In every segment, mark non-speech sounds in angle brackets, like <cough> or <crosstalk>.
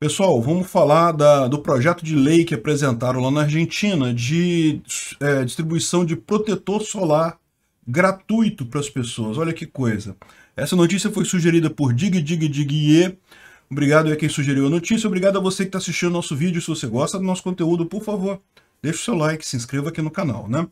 Pessoal, vamos falar da, do projeto de lei que apresentaram lá na Argentina de é, distribuição de protetor solar gratuito para as pessoas. Olha que coisa. Essa notícia foi sugerida por Dig Dig Digue. Obrigado a quem sugeriu a notícia. Obrigado a você que está assistindo nosso vídeo. Se você gosta do nosso conteúdo, por favor, deixe o seu like, se inscreva aqui no canal, né?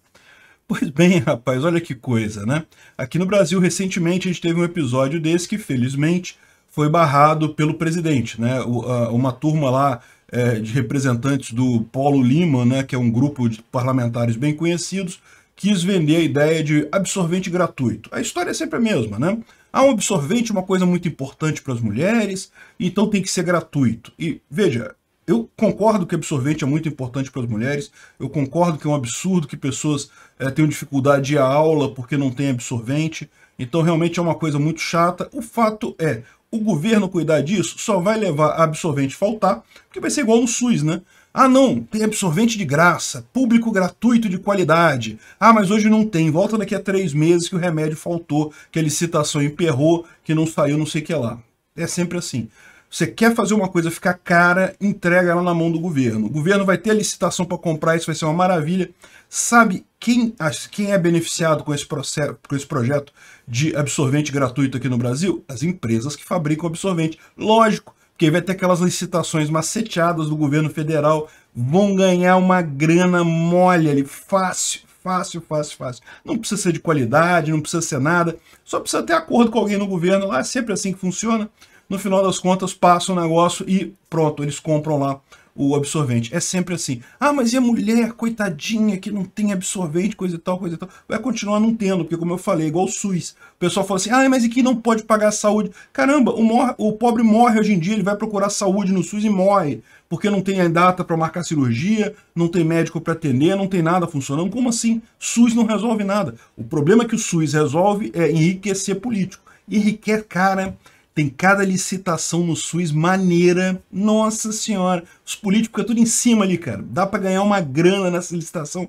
Pois bem, <laughs> rapaz, olha que coisa, né? Aqui no Brasil, recentemente, a gente teve um episódio desse que, felizmente, foi barrado pelo presidente. Né? Uma turma lá é, de representantes do Polo Lima, né, que é um grupo de parlamentares bem conhecidos, quis vender a ideia de absorvente gratuito. A história é sempre a mesma, né? um absorvente é uma coisa muito importante para as mulheres, então tem que ser gratuito. E veja, eu concordo que absorvente é muito importante para as mulheres, eu concordo que é um absurdo que pessoas é, tenham dificuldade de ir à aula porque não tem absorvente, então realmente é uma coisa muito chata. O fato é, o governo cuidar disso só vai levar a absorvente faltar, porque vai ser igual no SUS, né? Ah, não, tem absorvente de graça, público gratuito de qualidade. Ah, mas hoje não tem, volta daqui a três meses que o remédio faltou, que a licitação emperrou, que não saiu não sei o que lá. É sempre assim. Você quer fazer uma coisa ficar cara, entrega ela na mão do governo. O governo vai ter a licitação para comprar, isso vai ser uma maravilha. Sabe quem, quem é beneficiado com esse, processo, com esse projeto de absorvente gratuito aqui no Brasil? As empresas que fabricam absorvente. Lógico, porque vai ter aquelas licitações maceteadas do governo federal, vão ganhar uma grana mole ali, fácil, fácil, fácil, fácil. Não precisa ser de qualidade, não precisa ser nada, só precisa ter acordo com alguém no governo lá, é sempre assim que funciona no final das contas passa o negócio e pronto, eles compram lá o absorvente. É sempre assim. Ah, mas e a mulher, coitadinha, que não tem absorvente, coisa e tal, coisa e tal. Vai continuar não tendo, porque como eu falei, igual o SUS. O pessoal fala assim, ah, mas e que não pode pagar saúde? Caramba, o, mor o pobre morre hoje em dia, ele vai procurar saúde no SUS e morre. Porque não tem a data para marcar cirurgia, não tem médico para atender, não tem nada funcionando. Como assim? SUS não resolve nada. O problema que o SUS resolve é enriquecer político. Enriquecer cara tem cada licitação no SUS maneira. Nossa senhora. Os políticos ficam tudo em cima ali, cara. Dá para ganhar uma grana nessa licitação.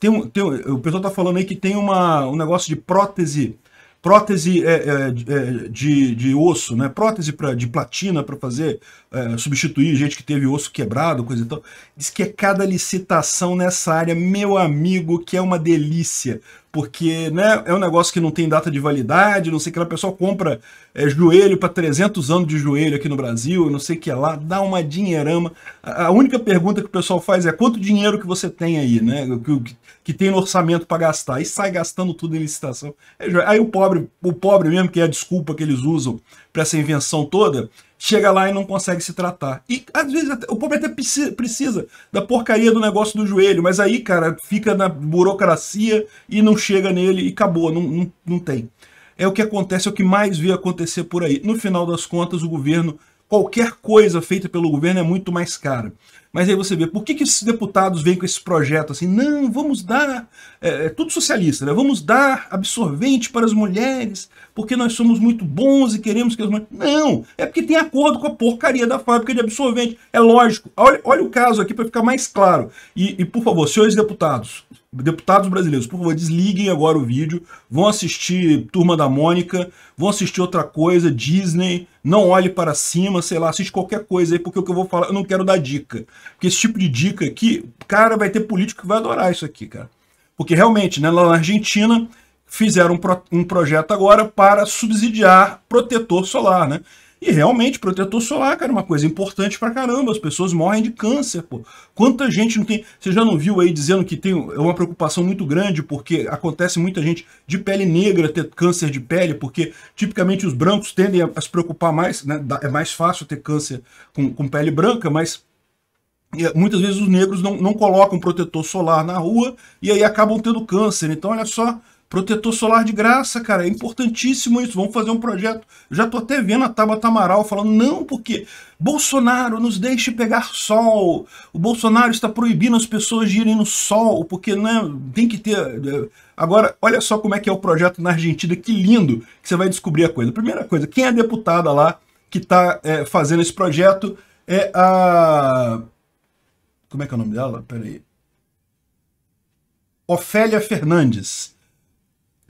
Tem, um, tem, o pessoal tá falando aí que tem uma, um negócio de prótese. Prótese é, é, de, é, de osso, né? Prótese pra, de platina para fazer é, substituir gente que teve osso quebrado, coisa e tal. Diz que é cada licitação nessa área, meu amigo, que é uma delícia porque né, é um negócio que não tem data de validade, não sei o que lá, o pessoal compra é, joelho para 300 anos de joelho aqui no Brasil, não sei o que lá, dá uma dinheirama. A única pergunta que o pessoal faz é quanto dinheiro que você tem aí, né, que, que tem no orçamento para gastar, e sai gastando tudo em licitação. É, aí o pobre, o pobre mesmo, que é a desculpa que eles usam para essa invenção toda, chega lá e não consegue se tratar. E às vezes o pobre até precisa da porcaria do negócio do joelho, mas aí, cara, fica na burocracia e não chega nele e acabou, não, não, não tem. É o que acontece, é o que mais vê acontecer por aí. No final das contas, o governo qualquer coisa feita pelo governo é muito mais cara. Mas aí você vê, por que, que esses deputados vêm com esse projeto assim? Não, vamos dar. É, é tudo socialista, né? Vamos dar absorvente para as mulheres, porque nós somos muito bons e queremos que as mulheres. Não! É porque tem acordo com a porcaria da fábrica de absorvente. É lógico. Olha, olha o caso aqui para ficar mais claro. E, e, por favor, senhores deputados, Deputados brasileiros, por favor, desliguem agora o vídeo, vão assistir Turma da Mônica, vão assistir outra coisa, Disney, não olhe para cima, sei lá, assiste qualquer coisa aí, porque o que eu vou falar, eu não quero dar dica. Porque esse tipo de dica aqui, cara, vai ter político que vai adorar isso aqui, cara. Porque realmente, né, lá na Argentina, fizeram um, pro, um projeto agora para subsidiar protetor solar, né? E realmente, protetor solar, cara, é uma coisa importante pra caramba. As pessoas morrem de câncer, pô. Quanta gente não tem. Você já não viu aí dizendo que tem é uma preocupação muito grande, porque acontece muita gente de pele negra ter câncer de pele, porque tipicamente os brancos tendem a se preocupar mais, né? É mais fácil ter câncer com, com pele branca, mas é, muitas vezes os negros não, não colocam protetor solar na rua e aí acabam tendo câncer. Então, olha só Protetor solar de graça, cara, é importantíssimo isso. Vamos fazer um projeto. Já tô até vendo a Tabata Amaral falando, não, porque Bolsonaro nos deixe pegar sol. O Bolsonaro está proibindo as pessoas de irem no sol, porque né, tem que ter. É, agora, olha só como é que é o projeto na Argentina, que lindo que você vai descobrir a coisa. Primeira coisa, quem é a deputada lá que está é, fazendo esse projeto é a. Como é que é o nome dela? Peraí. Ofélia Fernandes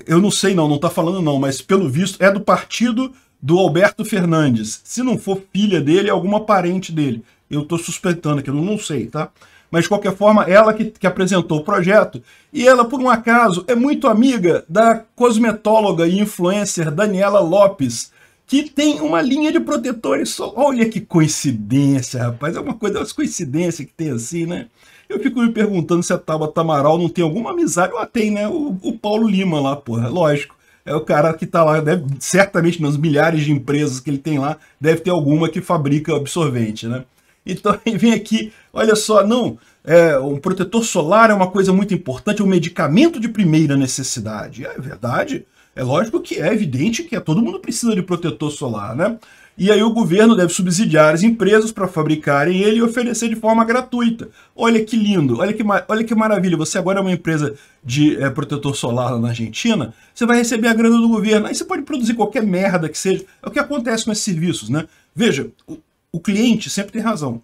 eu não sei não, não está falando não, mas pelo visto é do partido do Alberto Fernandes. Se não for filha dele, é alguma parente dele. Eu estou suspeitando aqui, eu não sei, tá? Mas de qualquer forma, ela que, que, apresentou o projeto, e ela, por um acaso, é muito amiga da cosmetóloga e influencer Daniela Lopes, que tem uma linha de protetores. Olha que coincidência, rapaz, é uma coisa, é uma coincidência que tem assim, né? Eu fico me perguntando se a Tabata Amaral não tem alguma amizade. Ela tem, né? O, o Paulo Lima lá, porra. Lógico. É o cara que tá lá, deve, certamente nas milhares de empresas que ele tem lá, deve ter alguma que fabrica absorvente, né? Então <laughs> vem aqui, olha só, não, é, um protetor solar é uma coisa muito importante, é um medicamento de primeira necessidade. É verdade, é lógico que é evidente que é, todo mundo precisa de protetor solar, né? E aí o governo deve subsidiar as empresas para fabricarem ele e oferecer de forma gratuita. Olha que lindo, olha que, olha que maravilha. Você agora é uma empresa de é, protetor solar lá na Argentina, você vai receber a grana do governo. Aí você pode produzir qualquer merda que seja. É o que acontece com esses serviços, né? Veja, o, o cliente sempre tem razão.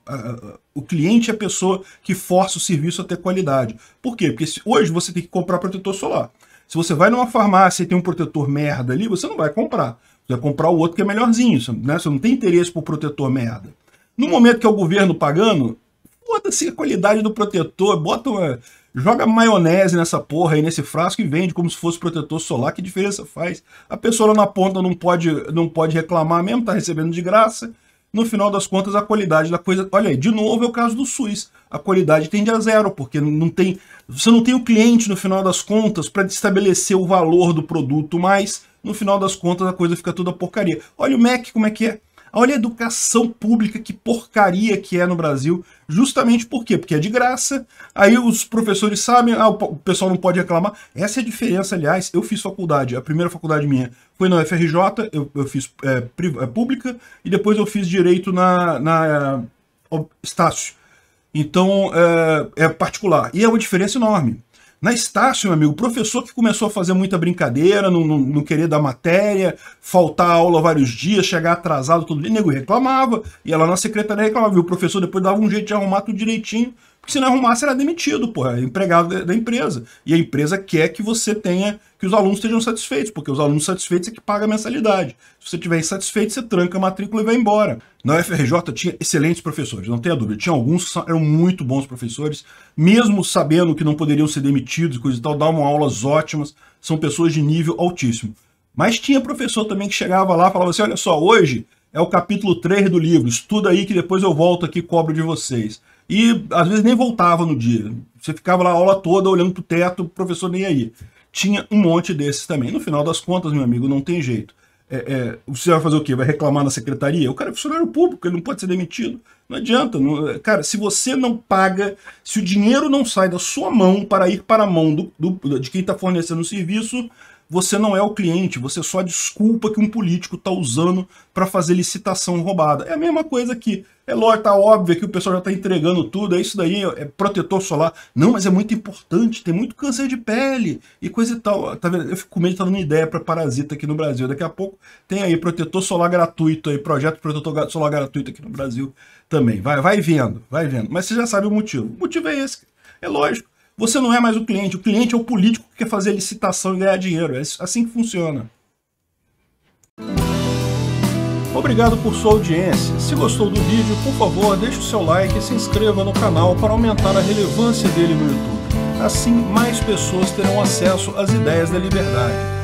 O cliente é a pessoa que força o serviço a ter qualidade. Por quê? Porque hoje você tem que comprar protetor solar. Se você vai numa farmácia e tem um protetor merda ali, você não vai comprar. Você vai comprar o outro que é melhorzinho, né? Você não tem interesse por protetor merda. No momento que é o governo pagando, foda-se a qualidade do protetor, bota uma, joga maionese nessa porra aí, nesse frasco e vende como se fosse protetor solar, que diferença faz? A pessoa lá na ponta não pode, não pode reclamar mesmo, tá recebendo de graça. No final das contas, a qualidade da coisa... Olha aí, de novo é o caso do SUS. A qualidade tende a zero, porque não tem você não tem o cliente no final das contas para estabelecer o valor do produto, mas no final das contas a coisa fica toda porcaria. Olha o mec como é que é. Olha a educação pública, que porcaria que é no Brasil. Justamente por quê? Porque é de graça. Aí os professores sabem, ah, o pessoal não pode reclamar. Essa é a diferença, aliás. Eu fiz faculdade, a primeira faculdade minha foi na UFRJ, eu, eu fiz é, é, pública, e depois eu fiz direito na, na Estácio. Então, é, é particular. E é uma diferença enorme. Na Estácio, meu amigo, o professor que começou a fazer muita brincadeira, não, não, não querer dar matéria, faltar aula vários dias, chegar atrasado todo dia, o nego reclamava, e ela na secretaria reclamava, e o professor depois dava um jeito de arrumar tudo direitinho, porque se não arrumar, será demitido, pô, é empregado da empresa. E a empresa quer que você tenha, que os alunos estejam satisfeitos, porque os alunos satisfeitos é que paga a mensalidade. Se você estiver insatisfeito, você tranca a matrícula e vai embora. Na UFRJ tinha excelentes professores, não tenha dúvida. Tinha alguns que eram muito bons professores, mesmo sabendo que não poderiam ser demitidos e coisa e tal, davam aulas ótimas, são pessoas de nível altíssimo. Mas tinha professor também que chegava lá e falava assim, olha só, hoje é o capítulo 3 do livro, estuda aí que depois eu volto aqui e cobro de vocês. E às vezes nem voltava no dia. Você ficava lá a aula toda olhando pro teto, o professor nem aí. Tinha um monte desses também. No final das contas, meu amigo, não tem jeito. É, é, você vai fazer o quê? Vai reclamar na secretaria? O cara é funcionário público, ele não pode ser demitido. Não adianta. Não, é, cara, se você não paga, se o dinheiro não sai da sua mão para ir para a mão do, do de quem está fornecendo o serviço, você não é o cliente, você só desculpa que um político está usando para fazer licitação roubada. É a mesma coisa que é lógico, tá óbvio que o pessoal já está entregando tudo, é isso daí, é protetor solar. Não, mas é muito importante, tem muito câncer de pele e coisa e tal. Tá vendo? Eu fico com medo de estar tá dando ideia para parasita aqui no Brasil. Daqui a pouco tem aí protetor solar gratuito aí, projeto protetor solar gratuito aqui no Brasil também. Vai, vai vendo, vai vendo. Mas você já sabe o motivo. O motivo é esse, é lógico você não é mais o cliente. O cliente é o político que quer fazer licitação e ganhar dinheiro. É assim que funciona. Obrigado por sua audiência. Se gostou do vídeo, por favor, deixe o seu like e se inscreva no canal para aumentar a relevância dele no YouTube. Assim, mais pessoas terão acesso às ideias da liberdade